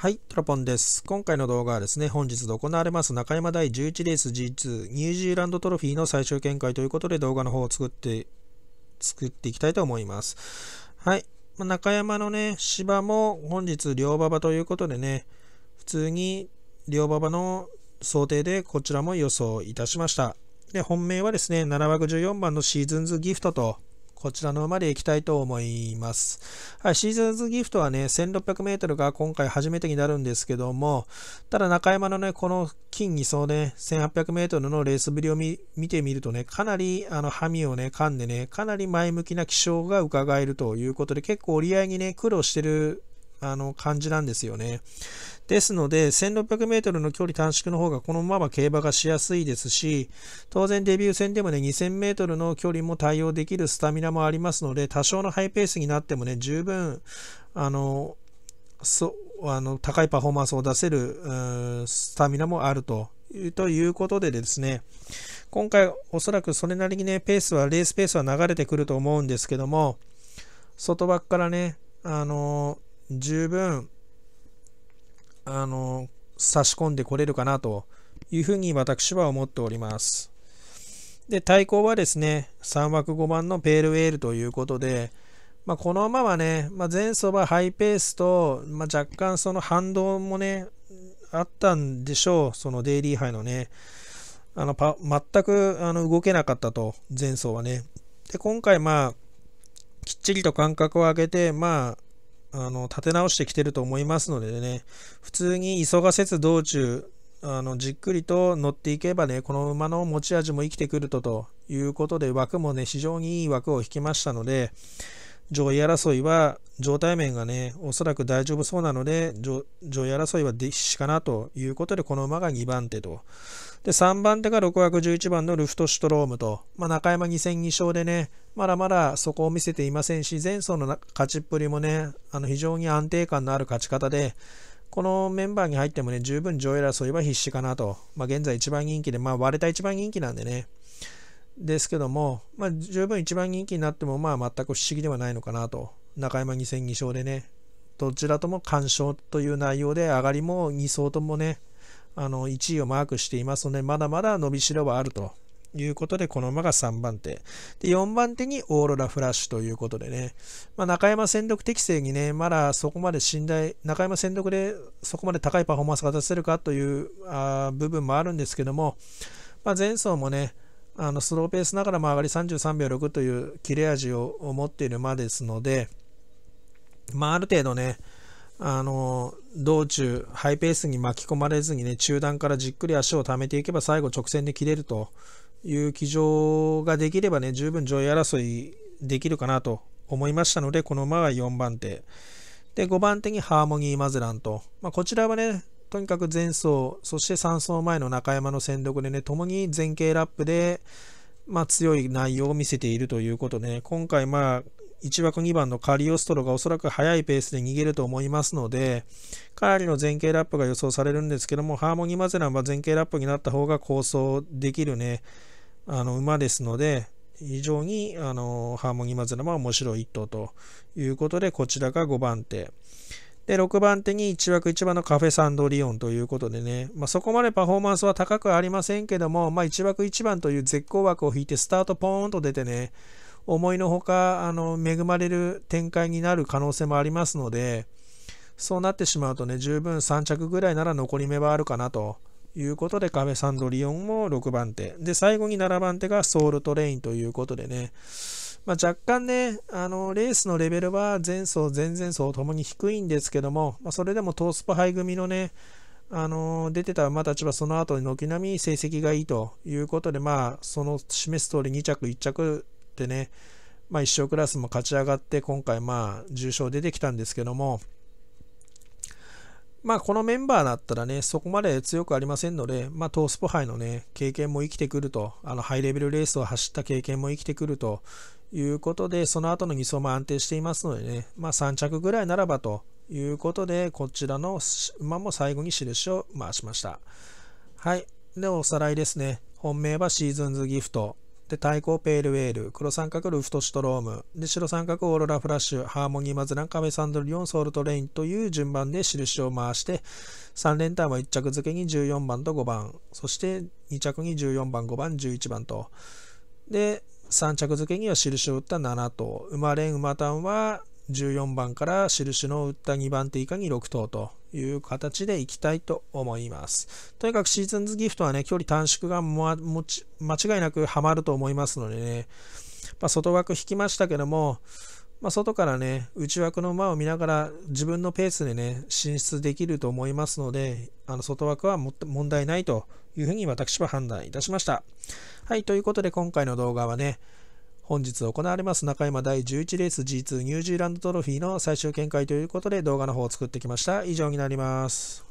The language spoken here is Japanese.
はい、トラポンです。今回の動画はですね、本日で行われます中山第11レース G2 ニュージーランドトロフィーの最終見解ということで動画の方を作って、作っていきたいと思います。はい、ま中山のね、芝も本日両馬場ということでね、普通に両馬場の想定でこちらも予想いたしました。で、本命はですね、7枠14番のシーズンズギフトとこちらの馬で行きたいと思います。はい、シーズンズギフトはね、1600メートルが今回初めてになるんですけども、ただ中山のね、この金2層ね、1800メートルのレースぶりを見てみるとね、かなりあの、ハミをね、噛んでね、かなり前向きな気象が伺えるということで、結構折り合いにね、苦労してるあの感じなんですよね。ですので、1600メートルの距離短縮の方がこのまま競馬がしやすいですし、当然デビュー戦でもね、2000メートルの距離も対応できるスタミナもありますので、多少のハイペースになってもね、十分、あの、そあの高いパフォーマンスを出せるスタミナもあると。ということでですね、今回おそらくそれなりにね、ペースは、レースペースは流れてくると思うんですけども、外枠からね、あのー、十分あの差し込んでこれるかなというふうに私は思っております。で、対抗はですね、3枠5番のペールウェールということで、まあ、この馬はね、まあ、前走はハイペースと、まあ、若干その反動もね、あったんでしょう、そのデイリー杯のね、あのパ全くあの動けなかったと、前走はね。で、今回、まあ、きっちりと間隔を空けて、まあ、あの立て直してきてると思いますのでね、普通に急がせず道中、あのじっくりと乗っていけばね、この馬の持ち味も生きてくるとということで、枠もね、非常にいい枠を引きましたので、上位争いは状態面がね、おそらく大丈夫そうなので、上位争いは必施かなということで、この馬が2番手とで、3番手が6枠11番のルフトシュトロームと、まあ、中山2戦2勝でね、まだまだそこを見せていませんし、前走の勝ちっぷりもね、あの非常に安定感のある勝ち方で、このメンバーに入ってもね、十分上位争いは必至かなと、まあ、現在1番人気で、まあ、割れた1番人気なんでね、ですけども、まあ、十分1番人気になっても、まあ、全く不思議ではないのかなと、中山2戦2勝でね、どちらとも完勝という内容で、上がりも2走ともね、あの1位をマークしていますので、まだまだ伸びしろはあるということで、この馬が3番手。で、4番手にオーロラフラッシュということでね、まあ、中山戦力適正にね、まだそこまで信頼、中山戦力でそこまで高いパフォーマンスが出せるかというあ部分もあるんですけども、まあ、前走もね、あのスローペースながらも上がり33秒6という切れ味を持っている馬ですので、まあ、ある程度ね、あの道中ハイペースに巻き込まれずにね中段からじっくり足をためていけば最後直線で切れるという騎乗ができればね十分上位争いできるかなと思いましたのでこの馬は4番手で5番手にハーモニーマズランと、まあ、こちらはねとにかく前走そして3走前の中山の戦力でね共に前傾ラップで、まあ、強い内容を見せているということで、ね、今回まあ1枠2番のカリオストロがおそらく速いペースで逃げると思いますので、かなりの前傾ラップが予想されるんですけども、ハーモニーマゼランは前傾ラップになった方が構想できるね、あの馬ですので、非常にあのハーモニーマゼランは面白い一頭ということで、こちらが5番手。で、6番手に1枠1番のカフェサンドリオンということでね、まあ、そこまでパフォーマンスは高くありませんけども、まあ、1枠1番という絶好枠を引いてスタートポーンと出てね、思いのほかあの恵まれる展開になる可能性もありますのでそうなってしまうとね十分3着ぐらいなら残り目はあるかなということでカフェサンドリオンも6番手で最後に7番手がソウルトレインということでね、まあ、若干ねあのレースのレベルは前走前々走ともに低いんですけども、まあ、それでもトースポイ組のねあの出てた馬たちはその後に軒並み成績がいいということで、まあ、その示す通り2着、1着ってね、まあ、1勝クラスも勝ち上がって今回まあ重賞出てきたんですけどもまあこのメンバーだったらねそこまで強くありませんので、まあ、トースポ杯のね経験も生きてくるとあのハイレベルレースを走った経験も生きてくるということでその後の2走も安定していますのでね、まあ、3着ぐらいならばということでこちらの馬も最後に印を回しましたはいでおさらいですね本命はシーズンズギフトで、対抗ペールウェール、黒三角ルフトシュトローム、で、白三角オーロラフラッシュ、ハーモニーマズラン、カメサンドリオン、ソールトレインという順番で印を回して、3連単は1着付けに14番と5番、そして2着に14番、5番、11番と。で、3着付けには印を打った7頭、馬連馬単は14番から印の打った2番手以下に6投という形でいきたいと思います。とにかくシーズンズギフトはね、距離短縮がもち間違いなくはまると思いますのでね、まあ、外枠引きましたけども、まあ、外からね、内枠の馬を見ながら自分のペースでね、進出できると思いますので、あの外枠は問題ないというふうに私は判断いたしました。はい、ということで今回の動画はね、本日行われます中山第11レース G2 ニュージーランドトロフィーの最終見解ということで動画の方を作ってきました。以上になります。